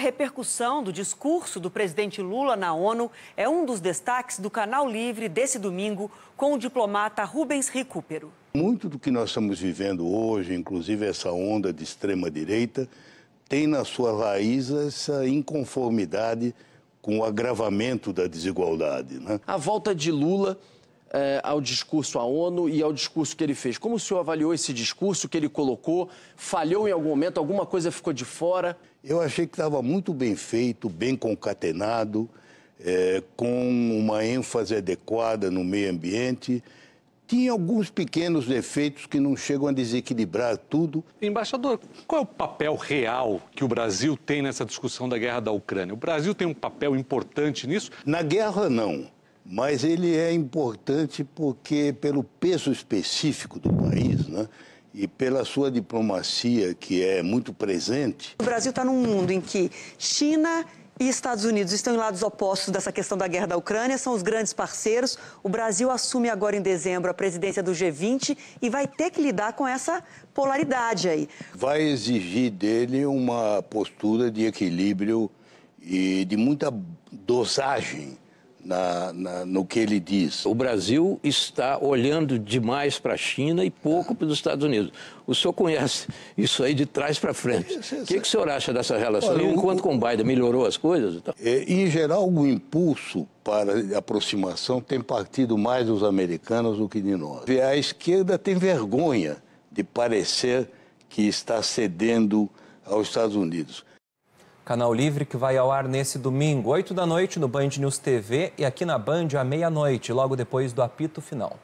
repercussão do discurso do presidente Lula na ONU é um dos destaques do Canal Livre desse domingo com o diplomata Rubens Recupero. Muito do que nós estamos vivendo hoje, inclusive essa onda de extrema-direita, tem na sua raiz essa inconformidade com o agravamento da desigualdade. Né? A volta de Lula eh, ao discurso à ONU e ao discurso que ele fez. Como o senhor avaliou esse discurso que ele colocou? Falhou em algum momento? Alguma coisa ficou de fora? Eu achei que estava muito bem feito, bem concatenado, eh, com uma ênfase adequada no meio ambiente. Tinha alguns pequenos defeitos que não chegam a desequilibrar tudo. Embaixador, qual é o papel real que o Brasil tem nessa discussão da guerra da Ucrânia? O Brasil tem um papel importante nisso? Na guerra, não mas ele é importante porque pelo peso específico do país, né? E pela sua diplomacia, que é muito presente. O Brasil está num mundo em que China e Estados Unidos estão em lados opostos dessa questão da guerra da Ucrânia, são os grandes parceiros. O Brasil assume agora em dezembro a presidência do G20 e vai ter que lidar com essa polaridade aí. Vai exigir dele uma postura de equilíbrio e de muita dosagem na, na, no que ele diz. O Brasil está olhando demais para a China e pouco ah. para os Estados Unidos. O senhor conhece isso aí de trás para frente. O que, que o senhor acha dessa relação? Olha, e o com o Biden melhorou as coisas? Então? Em geral, o impulso para aproximação tem partido mais dos americanos do que de nós. E a esquerda tem vergonha de parecer que está cedendo aos Estados Unidos. Canal Livre que vai ao ar nesse domingo, 8 da noite, no Band News TV e aqui na Band à meia-noite, logo depois do apito final.